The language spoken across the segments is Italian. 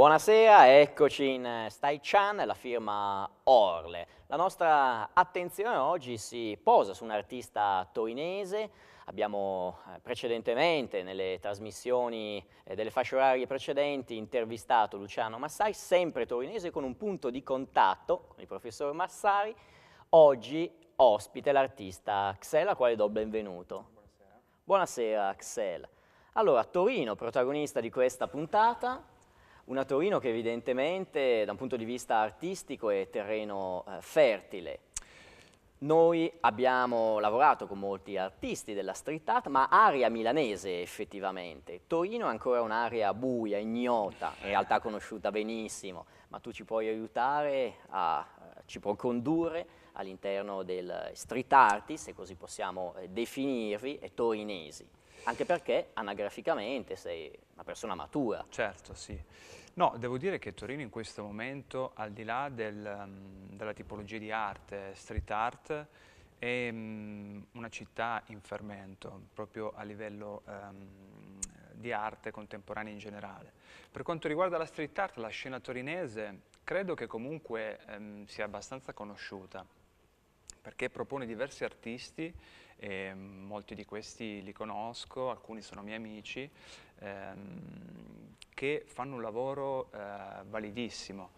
Buonasera, eccoci in eh, Stai Chan, la firma Orle. La nostra attenzione oggi si posa su un artista torinese. Abbiamo eh, precedentemente, nelle trasmissioni eh, delle fasce orarie precedenti, intervistato Luciano Massari, sempre torinese, con un punto di contatto con il professor Massari. Oggi ospite l'artista Xel, a quale do benvenuto. Buonasera. Buonasera Xel. Allora, Torino, protagonista di questa puntata, una Torino che evidentemente da un punto di vista artistico è terreno eh, fertile. Noi abbiamo lavorato con molti artisti della street art, ma area milanese effettivamente. Torino è ancora un'area buia, ignota, in realtà conosciuta benissimo, ma tu ci puoi aiutare, a, eh, ci puoi condurre all'interno del street artist, se così possiamo eh, definirvi, e torinesi. Anche perché anagraficamente sei una persona matura. Certo, sì. No, devo dire che Torino in questo momento, al di là del, mm, della tipologia di arte, street art, è mm, una città in fermento, proprio a livello um, di arte contemporanea in generale. Per quanto riguarda la street art, la scena torinese credo che comunque um, sia abbastanza conosciuta, perché propone diversi artisti e ehm, molti di questi li conosco, alcuni sono miei amici, ehm, che fanno un lavoro eh, validissimo.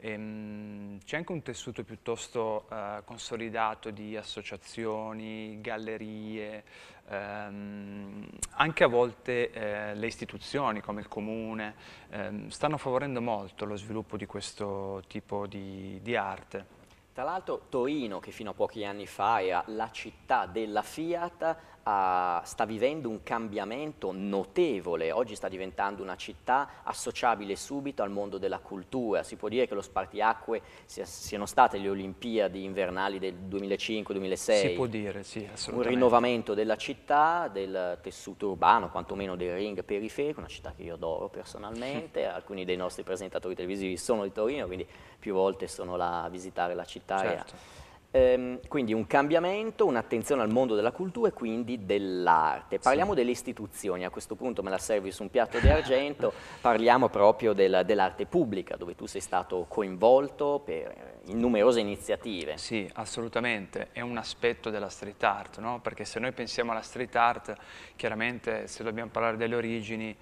Ehm, c'è anche un tessuto piuttosto eh, consolidato di associazioni, gallerie, ehm, anche a volte eh, le istituzioni come il comune ehm, stanno favorendo molto lo sviluppo di questo tipo di, di arte. Tra l'altro Torino, che fino a pochi anni fa era la città della Fiat, uh, sta vivendo un cambiamento notevole, oggi sta diventando una città associabile subito al mondo della cultura, si può dire che lo spartiacque sia, siano state le Olimpiadi invernali del 2005-2006. Si può dire, sì, assolutamente. Un rinnovamento della città, del tessuto urbano, quantomeno del ring periferico, una città che io adoro personalmente, alcuni dei nostri presentatori televisivi sono di Torino, quindi più volte sono là a visitare la città. Certo. E a, certo. Ehm, quindi un cambiamento, un'attenzione al mondo della cultura e quindi dell'arte. Parliamo sì. delle istituzioni, a questo punto me la servi su un piatto di argento, parliamo proprio del, dell'arte pubblica, dove tu sei stato coinvolto per eh, in numerose iniziative. Sì, assolutamente, è un aspetto della street art, no? perché se noi pensiamo alla street art, chiaramente se dobbiamo parlare delle origini,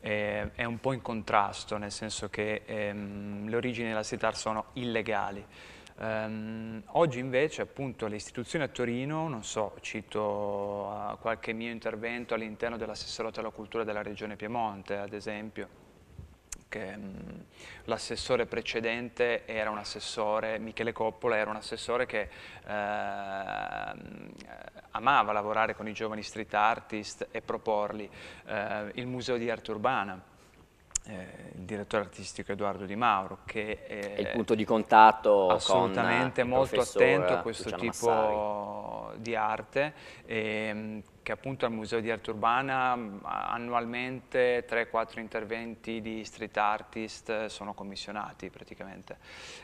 eh, è un po' in contrasto, nel senso che ehm, le origini della street art sono illegali. Um, oggi invece appunto le istituzioni a Torino, non so, cito uh, qualche mio intervento all'interno dell'assessorato alla cultura della regione Piemonte ad esempio, che um, l'assessore precedente era un assessore, Michele Coppola era un assessore che uh, amava lavorare con i giovani street artist e proporli, uh, il museo di arte urbana eh, il direttore artistico Edoardo Di Mauro che è, eh, è il punto di contatto assolutamente con eh, molto attento a questo Luciano tipo Massari. di arte e, ehm, che appunto al Museo di Arte Urbana mm, annualmente 3-4 interventi di street artist eh, sono commissionati praticamente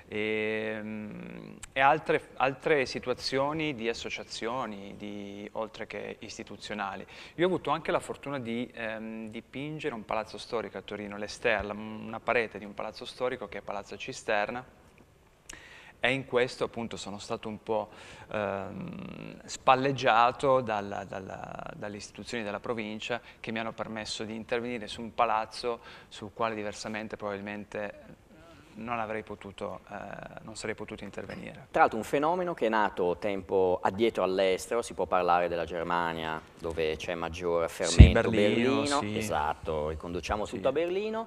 e, mm, e altre, altre, situazioni di associazioni di, oltre che istituzionali. Io ho avuto anche la fortuna di ehm, dipingere un palazzo storico a Torino, l'Esterla, mm, una parete di un palazzo storico che è Palazzo Cisterna e in questo appunto sono stato un po' ehm, spalleggiato dalla, dalla, dalle istituzioni della provincia che mi hanno permesso di intervenire su un palazzo sul quale diversamente probabilmente non, potuto, eh, non, sarei potuto intervenire. Tra l'altro un fenomeno che è nato tempo addietro all'estero, si può parlare della Germania dove c'è maggior fermento, sì, Berlino, Berlino sì. esatto, riconduciamo sì. tutto a Berlino,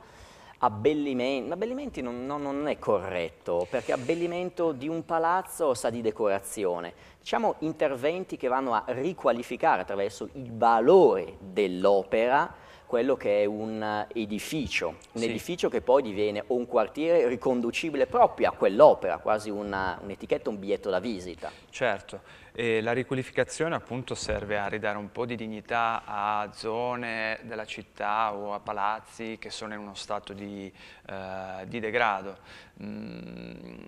abbellimento, abbellimenti non, non, non, è corretto, perché abbellimento di un palazzo sa di decorazione. Diciamo interventi che vanno a riqualificare attraverso il valore dell'opera quello che è un eh, edificio, un sì. edificio che poi diviene un quartiere riconducibile proprio a quell'opera, quasi un'etichetta, un, un biglietto da visita. Certo. E la riqualificazione appunto serve a ridare un po' di dignità a zone della città o a palazzi che sono in uno stato di, eh, di degrado. Mm,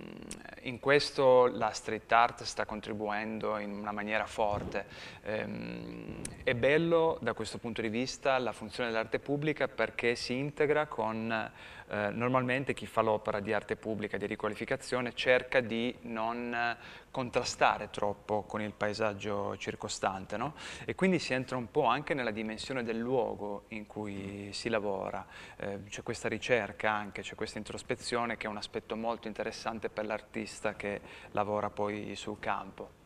in questo la street art sta contribuendo in una maniera forte. Ehm, è bello da questo punto di vista la funzione dell'arte pubblica perché si integra con eh, normalmente chi fa l'opera di arte pubblica, di riqualificazione, cerca di non eh, contrastare troppo con il paesaggio circostante no? e quindi si entra un po' anche nella dimensione del luogo in cui si lavora. Eh, c'è questa ricerca anche, c'è questa introspezione che è un aspetto molto interessante per l'artista che lavora poi sul campo.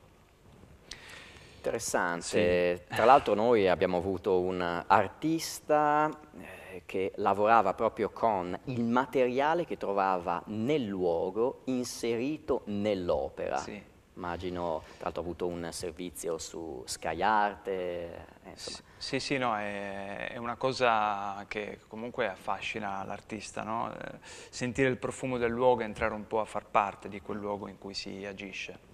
Interessante, sì. tra l'altro noi abbiamo avuto un artista eh, che lavorava proprio con il materiale che trovava nel luogo inserito nell'opera. Sì. Immagino, tra l'altro ha avuto un servizio su Sky Arte. Eh, sì, sì, no, è, è, una cosa che comunque affascina l'artista, no? Eh, sentire il profumo del luogo e entrare un po' a far parte di quel luogo in cui si agisce.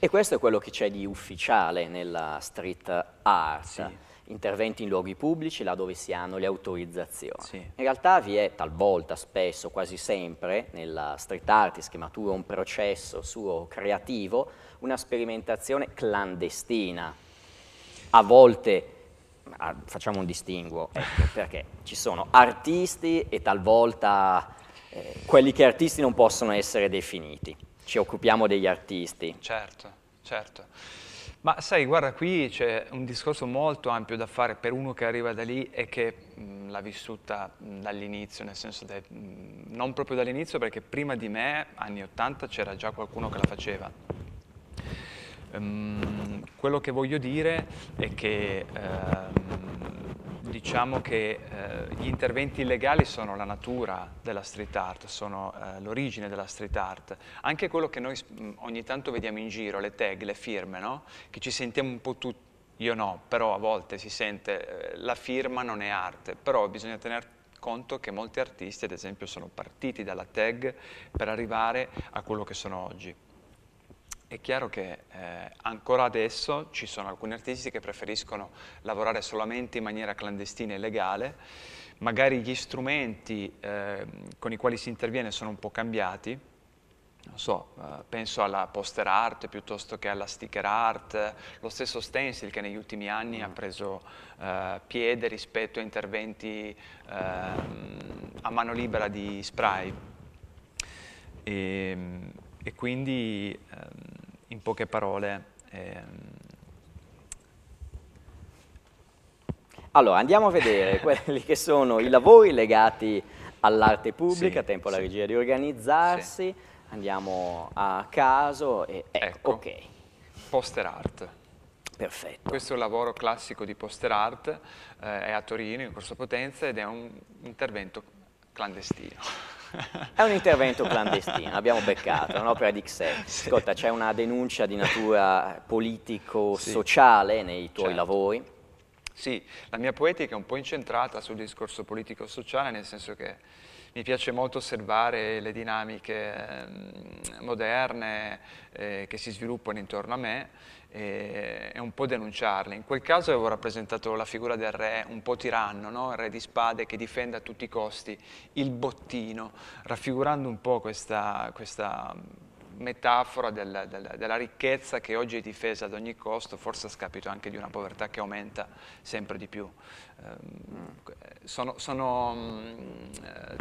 E questo è quello che c'è di ufficiale nella street art. Sì interventi in luoghi pubblici là dove si hanno le autorizzazioni. Sì. In realtà vi è talvolta, spesso, quasi sempre, nella street artist che matura un processo suo creativo, una sperimentazione clandestina, a volte facciamo un distinguo, ecco, perché ci sono artisti e talvolta eh, quelli che artisti non possono essere definiti. Ci occupiamo degli artisti. Certo, certo. Ma sai, guarda, qui c'è un discorso molto ampio da fare per uno che arriva da lì e che mm, l'ha vissuta mm, dall'inizio, nel senso che mm, non proprio dall'inizio, perché prima di me, anni 80, c'era già qualcuno che la faceva. Um, quello che voglio dire è che um, diciamo che eh, gli interventi illegali sono la natura della street art, sono eh, l'origine della street art. Anche quello che noi ogni tanto vediamo in giro, le tag, le firme, no? che ci sentiamo un po' tutti, io no, però a volte si sente eh, la firma non è arte, però bisogna tener conto che molti artisti ad esempio sono partiti dalla tag per arrivare a quello che sono oggi. È chiaro che eh, ancora adesso ci sono alcuni artisti che preferiscono lavorare solamente in maniera clandestina e legale, magari gli strumenti eh, con i quali si interviene sono un po' cambiati, non so, eh, penso alla poster art piuttosto che alla sticker art, lo stesso stencil che negli ultimi anni mm. ha preso eh, piede rispetto a interventi ehm, a mano libera di spray. E, ehm, e quindi... Ehm, in poche parole... Ehm... Allora, andiamo a vedere quelli che sono i lavori legati all'arte pubblica, sì, tempo alla sì. regia di organizzarsi, sì. andiamo a caso e ecco, ecco, ok. Poster art. Perfetto. Questo è un lavoro classico di poster art, eh, è a Torino, in Corso Potenza, ed è un intervento clandestino. È un intervento clandestino, l'abbiamo beccato, è un'opera di sé. Sì. Ascolta, c'è una denuncia di natura politico-sociale sì. nei tuoi certo. lavori? Sì, la mia poetica è un po' incentrata sul discorso politico-sociale, nel senso che mi piace molto osservare le dinamiche ehm, moderne eh, che si sviluppano intorno a me e, e, un po' denunciarle. In quel caso avevo rappresentato la figura del re un po' tiranno, no? il re di spade che difende a tutti i costi il bottino, raffigurando un po' questa, questa metafora della, della, della, ricchezza che oggi è difesa ad ogni costo, forse a scapito anche di una povertà che aumenta sempre di più. Ehm, sono, sono mm,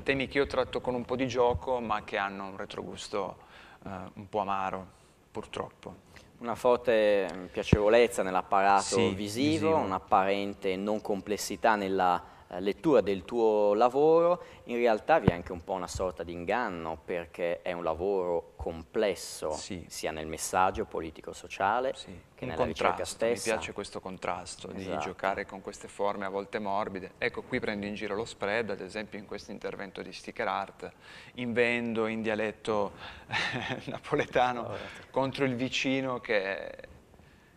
temi che io tratto con un po' di gioco, ma che hanno un retrogusto eh, un po' amaro, purtroppo. Una forte mm, piacevolezza nell'apparato sì, visivo, visivo, un'apparente non complessità nella eh, lettura del tuo lavoro, in realtà vi è anche un po' una sorta di inganno perché è un lavoro complesso, sì. sia nel messaggio politico-sociale sì. che un nella ricerca stessa. Mi piace questo contrasto esatto. di giocare con queste forme a volte morbide. Ecco, qui prendo in giro lo spread, ad esempio in questo intervento di sticker art, invendo in dialetto eh, napoletano oh, contro il vicino che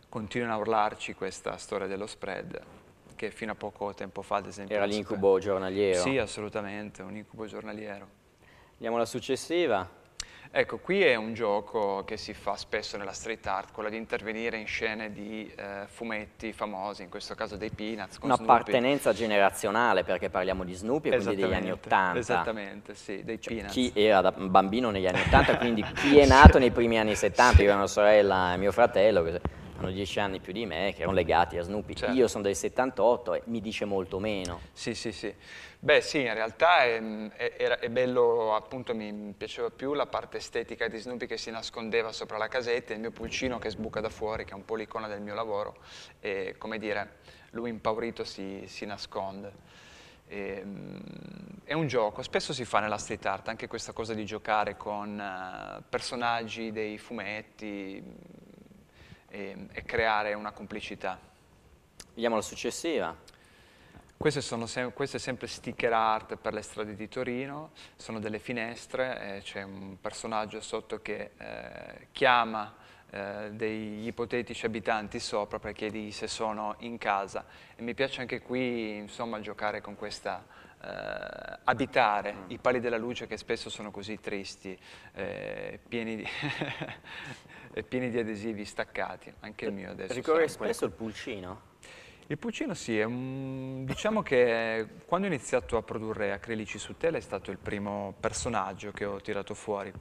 continua a urlarci questa storia dello spread che fino a poco tempo fa, ad esempio... Era l'incubo giornaliero. Sì, assolutamente, un incubo giornaliero. Andiamo alla successiva. Ecco, qui è un gioco che si fa spesso nella street art, quello di intervenire in scene di eh, fumetti famosi, in questo caso dei Peanuts Un'appartenenza generazionale, perché parliamo di Snoopy e quindi degli anni Ottanta. Esattamente, sì, dei cioè, Peanuts. Chi era da bambino negli anni Ottanta, quindi chi è nato nei primi anni Settanta, io e mia sorella e mio fratello, hanno dieci anni più di me, che erano legati a Snoopy. Certo. Io sono del 78 e mi dice molto meno. Sì, sì, sì. Beh sì, in realtà è, è, è, bello, appunto mi piaceva più la parte estetica di Snoopy che si nascondeva sopra la casetta, e il mio pulcino che sbuca da fuori, che è un po' l'icona del mio lavoro, e come dire, lui impaurito si, si nasconde. E, ehm, è un gioco, spesso si fa nella street art anche questa cosa di giocare con eh, personaggi dei fumetti, e, ehm, e creare una complicità. Vediamo la successiva. Queste sono sem queste sempre sticker art per le strade di Torino, sono delle finestre, eh, c'è un personaggio sotto che eh, chiama eh, degli ipotetici abitanti sopra per chiedergli se sono in casa e mi piace anche qui insomma giocare con questa eh, abitare mm. i pali della luce che spesso sono così tristi, eh, pieni, di pieni, di adesivi staccati, anche il mio adesso. Ricorre spesso il pulcino? Il pulcino sì, un, diciamo che quando ho iniziato a produrre acrilici su tela è stato il primo personaggio che ho tirato fuori.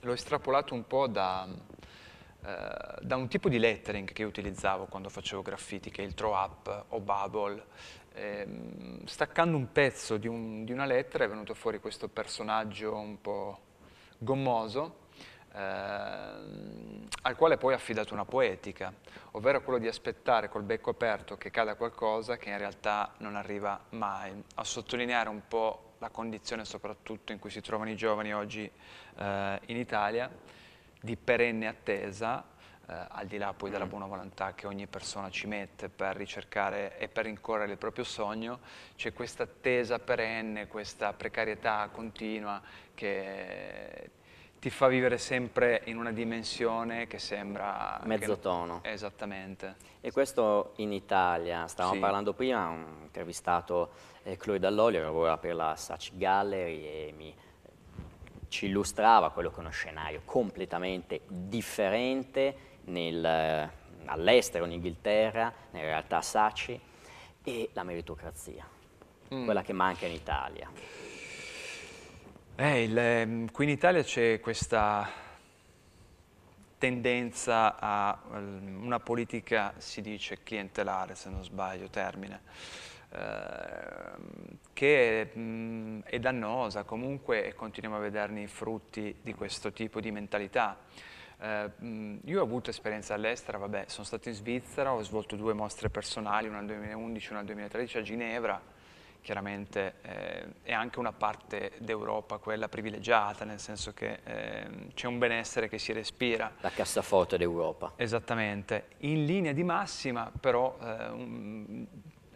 L'ho estrapolato un po' da, eh, da un tipo di lettering che utilizzavo quando facevo graffiti, che è il throw up o bubble, ehm, staccando un pezzo di, un, di, una lettera è venuto fuori questo personaggio un po' gommoso, ehm, al quale poi ha affidato una poetica, ovvero quello di aspettare col becco aperto che cada qualcosa che in realtà non arriva mai, a sottolineare un po' la condizione soprattutto in cui si trovano i giovani oggi eh, in Italia, di perenne attesa eh, al di là poi della mm. buona volontà che ogni persona ci mette per ricercare e per incorrere il proprio sogno, c'è questa attesa perenne, questa precarietà continua che ti fa vivere sempre in una dimensione che sembra... Mezzotono. Che... Esattamente. E questo in Italia, stavamo sì. parlando prima, ho intervistato eh, Chloe Dall'Olio, lavora per la Saatchi Gallery e mi, ci illustrava quello che è uno scenario completamente differente nel, eh, all'estero, in Inghilterra, nelle realtà saci, e la meritocrazia, mm. quella che manca in Italia. Eh, il, ehm, qui in Italia c'è questa tendenza a ehm, una politica, si dice, clientelare, se non sbaglio termine, ehm, che mm, è dannosa comunque e continuiamo a vederne i frutti di questo tipo di mentalità eh, mm, io ho avuto esperienza all'estero, vabbè, sono stato in Svizzera, ho svolto due mostre personali, una nel 2011 e una nel 2013 a Ginevra, chiaramente eh, è anche una parte d'Europa quella privilegiata, nel senso che eh, c'è un benessere che si respira. La cassaforte d'Europa. Esattamente. In linea di massima però eh, un,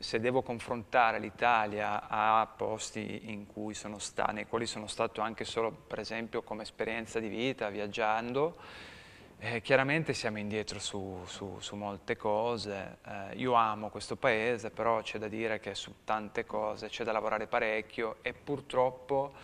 se devo confrontare l'Italia a posti in cui sono stato, nei quali sono stato anche solo per esempio come esperienza di vita, viaggiando, eh, chiaramente siamo indietro su, su, su molte cose, eh, io amo questo paese, però c'è da dire che su tante cose c'è da lavorare parecchio e purtroppo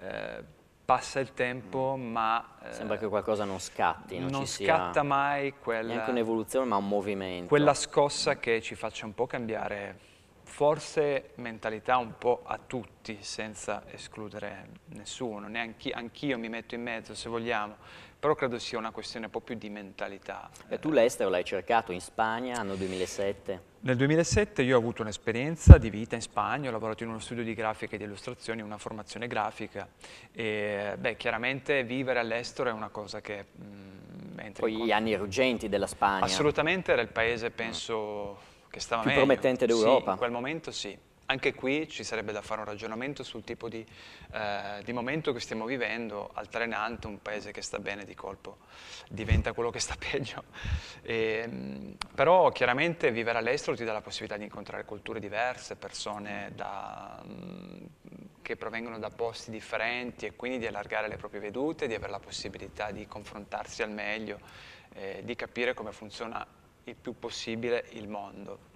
eh, passa il tempo, mm. ma... Eh, Sembra che qualcosa non scatti, non, non scatta mai quella... Neanche un'evoluzione, ma un movimento. Quella scossa che ci faccia un po' cambiare, forse mentalità un po' a tutti, senza escludere nessuno, neanche anch'io mi metto in mezzo, se vogliamo però credo sia una questione un po' più di mentalità. E eh, tu l'estero l'hai cercato in Spagna, anno 2007? Nel 2007 io ho avuto un'esperienza di vita in Spagna, ho lavorato in uno studio di grafica e di illustrazioni, una formazione grafica e beh, chiaramente vivere all'estero è una cosa che... Mh, mm, Poi gli anni ruggenti della Spagna. Assolutamente era il paese, mm. penso, che stava Più meglio. promettente d'Europa. Sì, in quel momento sì. Anche qui ci sarebbe da fare un ragionamento sul tipo di, eh, di, momento che stiamo vivendo, altalenante un paese che sta bene di colpo diventa quello che sta peggio. E, ehm, però chiaramente vivere all'estero ti dà la possibilità di incontrare culture diverse, persone da, mm, che provengono da posti differenti e quindi di allargare le proprie vedute, di avere la possibilità di confrontarsi al meglio, eh, di capire come funziona il più possibile il mondo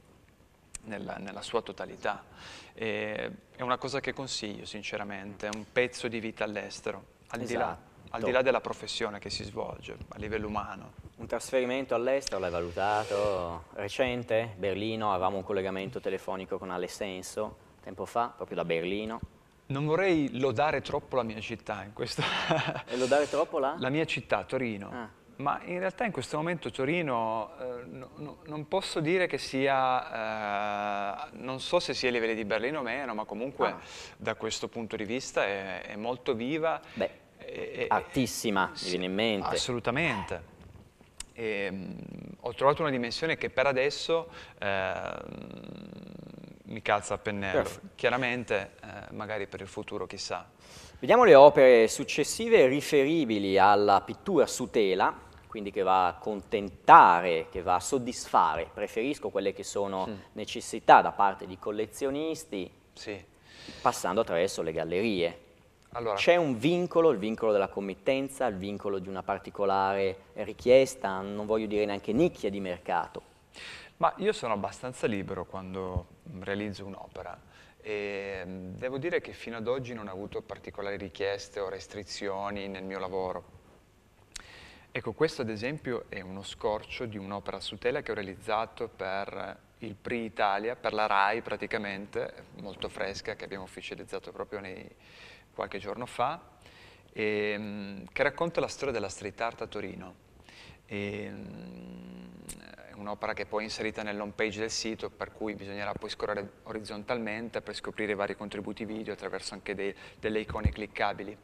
nella, nella sua totalità. E è una cosa che consiglio sinceramente, è un pezzo di vita all'estero, al, esatto. al di là della professione che si svolge a livello umano. Un trasferimento all'estero l'hai valutato recente? Berlino, avevamo un collegamento telefonico con Alessenso tempo fa, proprio da Berlino. Non vorrei lodare troppo la mia città in questo... E lodare troppo la? La mia città, Torino. Ah ma in realtà in questo momento Torino eh, no, no, non posso dire che sia, eh, non so se sia a livelli di Berlino o meno, ma comunque ah. da questo punto di vista è, è molto viva. Beh, è, altissima, sì, mi viene in mente. Assolutamente. E, ehm, mh, ho trovato una dimensione che per adesso eh, mi calza a pennello. Perfetto. Chiaramente, eh, magari per il futuro, chissà. Vediamo le opere successive riferibili alla pittura su tela quindi che va a contentare, che va a soddisfare, preferisco quelle che sono sì. Mm. necessità da parte di collezionisti, sì. passando attraverso le gallerie. Allora. C'è un vincolo, il vincolo della committenza, il vincolo di una particolare richiesta, non voglio dire neanche nicchia di mercato. Ma io sono abbastanza libero quando realizzo un'opera e mm, devo dire che fino ad oggi non ho avuto particolari richieste o restrizioni nel mio lavoro Ecco, questo ad esempio è uno scorcio di un'opera su tela che ho realizzato per il PRI Italia, per la RAI praticamente, molto fresca, che abbiamo ufficializzato proprio nei, qualche giorno fa, e, ehm, che racconta la storia della street art a Torino. E, ehm, un'opera che poi è inserita nell'home page del sito per cui bisognerà poi scorrere orizzontalmente per scoprire i vari contributi video attraverso anche dei, delle icone cliccabili.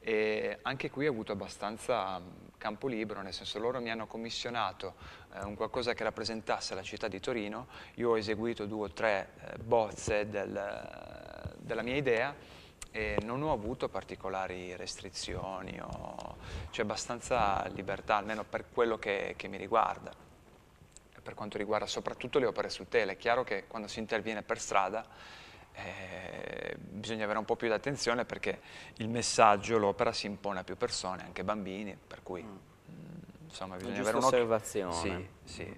E anche qui ho avuto abbastanza mm, campo libero, nel senso loro mi hanno commissionato eh, un qualcosa che rappresentasse la città di Torino, io ho eseguito due o tre eh, bozze del, della mia idea e non ho avuto particolari restrizioni, c'è cioè abbastanza libertà, almeno per quello che, che mi riguarda per quanto riguarda soprattutto le opere su tele. È chiaro che quando si interviene per strada eh, bisogna avere un po' più di attenzione perché il messaggio, l'opera si impone a più persone, anche bambini, per cui mm. mm insomma bisogna avere un'osservazione. Sì, sì.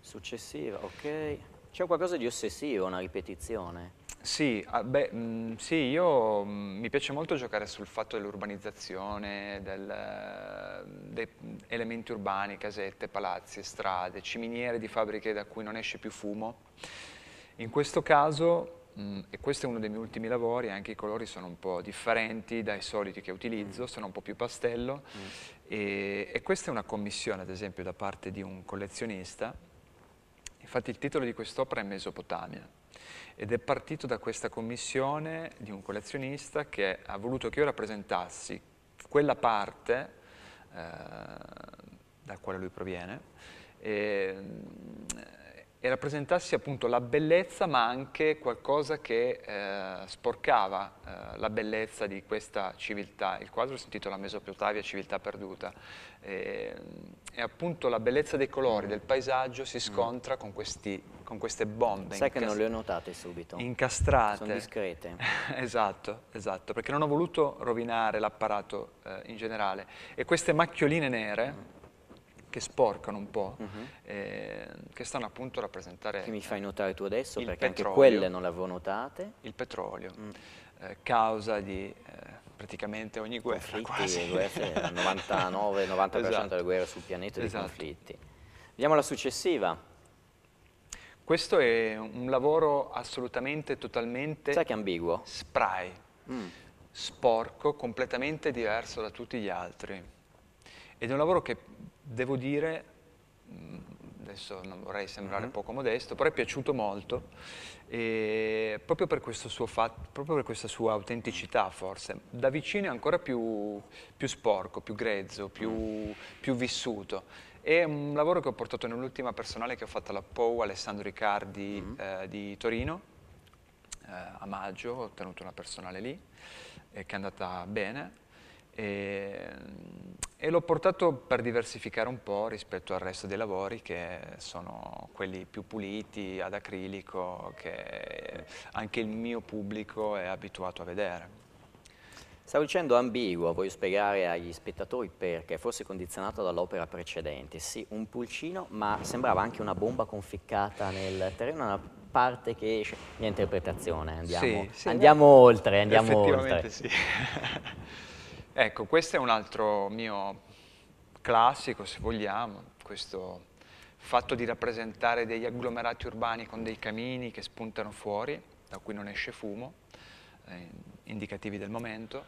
Successiva, ok. C'è qualcosa di ossessivo, una ripetizione? Sì, ah, beh, mh, mm, sì, io mh, mm, mi piace molto giocare sul fatto dell'urbanizzazione, del, mm, dei elementi urbani, casette, palazzi, strade, ciminiere di fabbriche da cui non esce più fumo. In questo caso, mh, e questo è uno dei miei ultimi lavori, anche i colori sono un po' differenti dai soliti che utilizzo, mm. sono un po' più pastello mm. e, e questa è una commissione, ad esempio, da parte di un collezionista. Infatti il titolo di quest'opera è Mesopotamia ed è partito da questa commissione di un collezionista che ha voluto che io rappresentassi quella parte eh, da quale lui proviene e, e rappresentassi appunto la bellezza ma anche qualcosa che eh, sporcava eh, la bellezza di questa civiltà. Il quadro si intitola Mesopotamia, civiltà perduta e, mm, e, appunto la bellezza dei colori del paesaggio si mm. scontra mm. con, questi, con, queste bombe. Sai che non le ho notate subito. Incastrate. Sono discrete. esatto, esatto, perché non ho voluto rovinare l'apparato eh, in generale e queste macchioline nere mm che sporcano un po', uh mhm. -huh. eh, che stanno appunto a rappresentare... Che mi eh, fai notare tu adesso, perché petrolio, anche quelle non le avevo notate. Il petrolio, mm. eh, causa di eh, praticamente ogni guerra conflitti, quasi. Guerre, 99-90% esatto. delle guerre sul pianeta esatto. di conflitti. Vediamo la successiva. Questo è un lavoro assolutamente, totalmente... Sai che ambiguo? Spray. Mm. Sporco, completamente diverso da tutti gli altri. Ed è un lavoro che devo dire, mm, adesso non vorrei sembrare mm-hmm. poco modesto, però è piaciuto molto, proprio per, fatto, proprio, per questa sua autenticità forse. Da vicino è ancora più, più sporco, più grezzo, più, mm. più vissuto. È un lavoro che ho portato nell'ultima personale che ho fatto alla POU Alessandro Riccardi mm. eh, di Torino eh, a maggio, ho tenuto una personale lì eh, che è andata bene e, ehm, e l'ho portato per diversificare un po' rispetto al resto dei lavori che sono quelli più puliti, ad acrilico, che anche il mio pubblico è abituato a vedere. Stavo dicendo ambiguo, voglio spiegare agli spettatori perché, forse condizionato dall'opera precedente. Sì, un pulcino, ma sembrava anche una bomba conficcata nel terreno, una parte che esce. Mia interpretazione, andiamo, sì, sì, andiamo no, oltre, andiamo oltre. Sì. Ecco, questo è un altro mio classico, se vogliamo, questo fatto di rappresentare degli agglomerati urbani con dei camini che spuntano fuori, da cui non esce fumo, eh, indicativi del momento,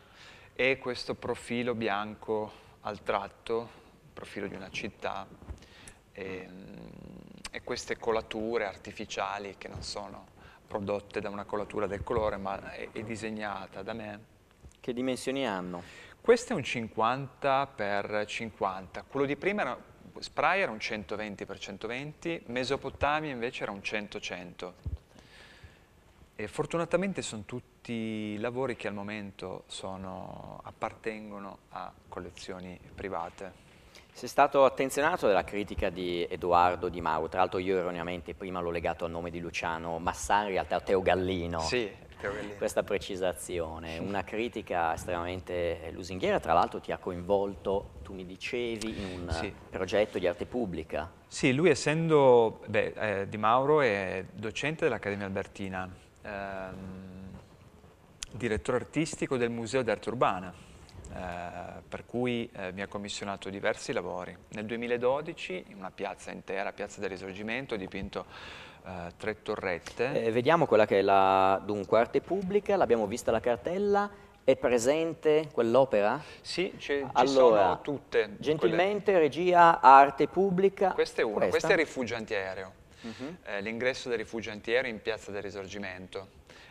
e questo profilo bianco al tratto, profilo di una città, e, mm, e queste colature artificiali che non sono prodotte da una colatura del colore, ma è, è disegnata da me. Che dimensioni hanno? Questo è un 50 x 50, quello di prima era, spray era un 120 x 120, Mesopotamia invece era un 100-100. x E fortunatamente sono tutti lavori che al momento sono, appartengono a collezioni private. Sei stato attenzionato dalla critica di Edoardo Di Mauro, tra l'altro io erroneamente prima l'ho legato al nome di Luciano Massari, in realtà Teo Gallino. Sì, Certo, questa precisazione, una critica estremamente lusinghiera, tra l'altro ti ha coinvolto, tu mi dicevi, in un sì. progetto di arte pubblica. Sì, lui essendo, beh, eh, Di Mauro è docente dell'Accademia Albertina, ehm, direttore artistico del Museo d'Arte Urbana, eh, per cui eh, mi ha commissionato diversi lavori. Nel 2012, in una piazza intera, Piazza del Risorgimento, ho dipinto eh, tre torrette. Eh, vediamo quella che è la dunque, arte pubblica, l'abbiamo vista la cartella, è presente quell'opera? Sì, ci, allora, sono tutte. Gentilmente, quelle... regia, arte pubblica. Questa è una, questa, questa è Rifugio Antiaereo. Uh mhm. eh, -huh. L'ingresso del Rifugio Antiaereo in Piazza del Risorgimento.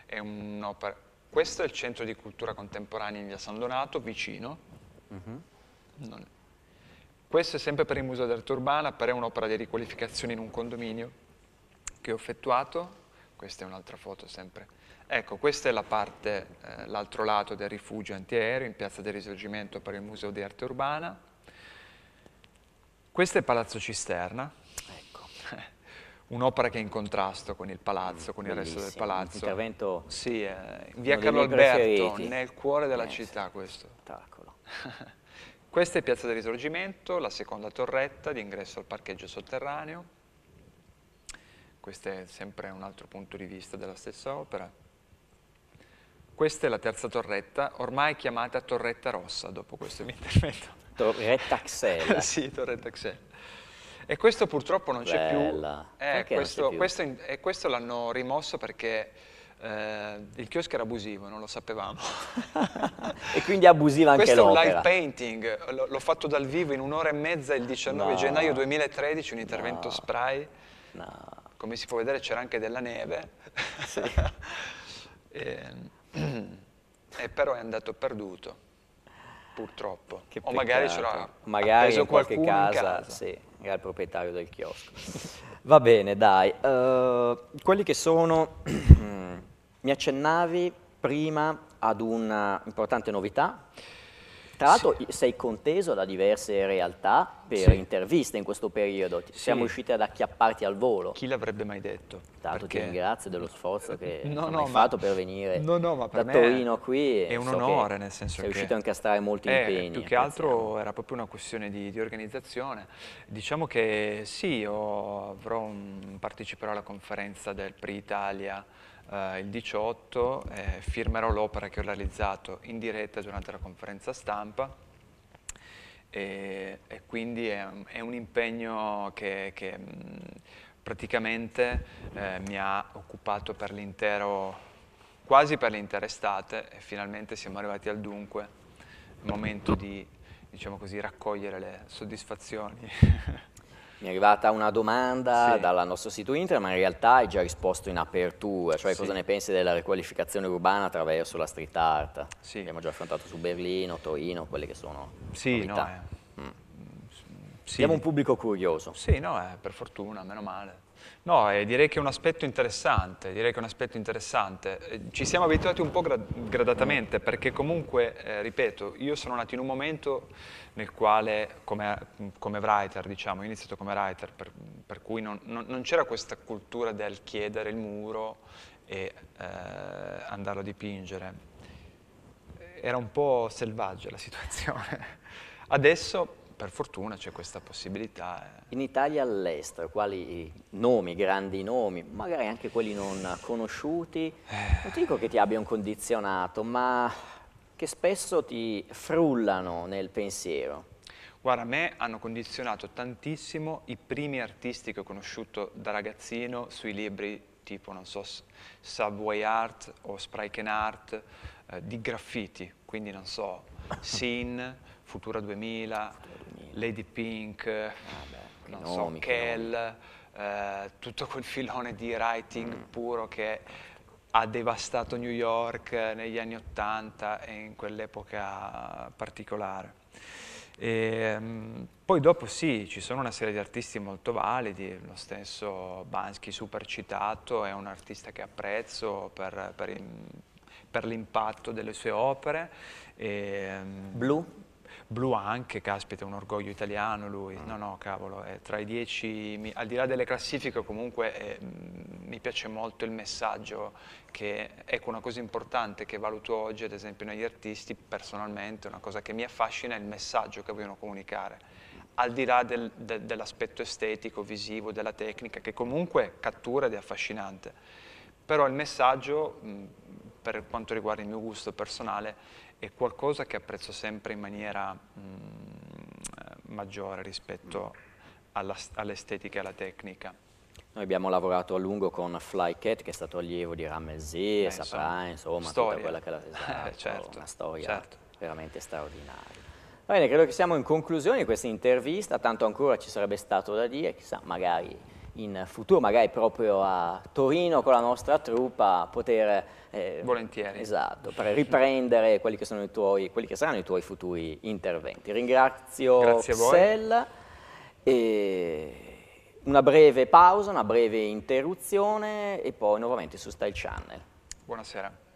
È un'opera... Questo è il Centro di Cultura Contemporanea in via San Donato, vicino. Uh mhm. -huh. è... Questo è sempre per il Museo d'Arte Urbana, però è un'opera di riqualificazione in un condominio che ho effettuato, questa è un'altra foto sempre, ecco questa è la parte, eh, l'altro lato del rifugio antiaereo in piazza del risorgimento per il museo di arte urbana, questo è Palazzo Cisterna, ecco. un'opera che è in contrasto con il palazzo, mm, con Bellissimo, il resto del palazzo. Un intervento sì, eh, in via Carlo Alberto, nel cuore della eh, città questo. Spettacolo. Questa è Piazza del Risorgimento, la seconda torretta di ingresso al parcheggio sotterraneo questo è sempre un altro punto di vista della stessa opera. Questa è la terza torretta, ormai chiamata torretta rossa dopo questo mio intervento. Torretta Axel. sì, torretta Axel. E questo purtroppo non c'è più. Eh, questo, non più? Questo, e eh, questo l'hanno rimosso perché eh, il chiosco era abusivo, non lo sapevamo. e quindi abusiva anche l'opera. Questo è un live painting, l'ho fatto dal vivo in un'ora e mezza il 19 no. gennaio 2013, un intervento no. spray. No come si può vedere c'era anche della neve, sì. e, e, però è andato perduto, purtroppo. Che o magari ce l'ha magari in qualche casa, in casa. Sì, il proprietario del chiosco. Va bene, dai. Uh, quelli che sono, mi accennavi prima ad una importante novità, tra l'altro sì. sei conteso da diverse realtà per sì. interviste in questo periodo, sì. siamo riusciti ad acchiapparti al volo. Chi l'avrebbe mai detto? Tanto perché... ti ringrazio dello sforzo che no, no, hai fatto per venire no, no, per da Torino qui. È un so onore nel senso sei che... Sei riuscito a incastrare molti eh, impegni. Più eh, che altro era proprio una questione di, di, organizzazione. Diciamo che sì, io avrò un, parteciperò alla conferenza del Pre Italia eh, il 18 eh, firmerò l'opera che ho realizzato in diretta durante la conferenza stampa e, e quindi è, è, un impegno che, che mm, praticamente eh, mi ha occupato per l'intero quasi per l'intera estate e finalmente siamo arrivati al dunque, il momento di diciamo così, raccogliere le soddisfazioni mi è arrivata una domanda sì. dal nostro sito internet, ma in realtà hai già risposto in apertura, cioè sì. cosa ne pensi della riqualificazione urbana attraverso la street art? Sì. Abbiamo già affrontato su Berlino, Torino, quelle che sono sì, novità. No, eh. mm. Siamo un pubblico curioso. Sì, no, eh, per fortuna, meno male. No, eh, direi che è un aspetto interessante, direi che è un aspetto interessante. Eh, ci siamo abituati un po' gra gradatamente perché comunque, eh, ripeto, io sono nato in un momento nel quale, come, come writer, diciamo, ho iniziato come writer, per, per cui non, non, non c'era questa cultura del chiedere il muro e eh, andarlo a dipingere. Era un po' selvaggia la situazione. Adesso per fortuna c'è questa possibilità. Eh. In Italia e all'estero, quali nomi, grandi nomi, magari anche quelli non conosciuti, eh. non ti dico che ti abbiano condizionato, ma che spesso ti frullano nel pensiero? Guarda, a me hanno condizionato tantissimo i primi artisti che ho conosciuto da ragazzino sui libri tipo, non so, Subway Art o Spraiken Art, eh, di graffiti, quindi non so, Sin, Futura 2000, Futura 2000. Lady Pink, ah eh, non nomi, so, Kell, eh, tutto quel filone di writing mm. puro che ha devastato New York eh, negli anni 80 e in quell'epoca particolare. E, ehm, poi dopo sì, ci sono una serie di artisti molto validi, lo stesso Bansky super citato è un artista che apprezzo per, per, per l'impatto delle sue opere. Ehm, e, um, Blu anche, caspita, un orgoglio italiano lui, mm. no no cavolo, è tra i dieci, al di là delle classifiche comunque è, eh, mi piace molto il messaggio che ecco una cosa importante che valuto oggi ad esempio negli artisti personalmente, una cosa che mi affascina è il messaggio che vogliono comunicare, al di là del, de, dell'aspetto estetico, visivo, della tecnica che comunque cattura ed è affascinante, però il messaggio mh, per quanto riguarda il mio gusto personale è qualcosa che apprezzo sempre in maniera mh, mm, maggiore rispetto all'estetica all e alla tecnica. Noi abbiamo lavorato a lungo con Flycat, che è stato allievo di Ramelzi, eh, saprà, insomma, storia. tutta quella che l'ha esatto, certo, una storia certo. veramente straordinaria. Va bene, credo che siamo in conclusione di questa intervista, tanto ancora ci sarebbe stato da dire, chissà, magari in futuro, magari proprio a Torino con la nostra truppa, poter... Eh, Volentieri. Esatto, per riprendere quelli che, sono i tuoi, quelli che saranno i tuoi futuri interventi. Ringrazio Grazie e una breve pausa, una breve interruzione e poi nuovamente su Style Channel. Buonasera.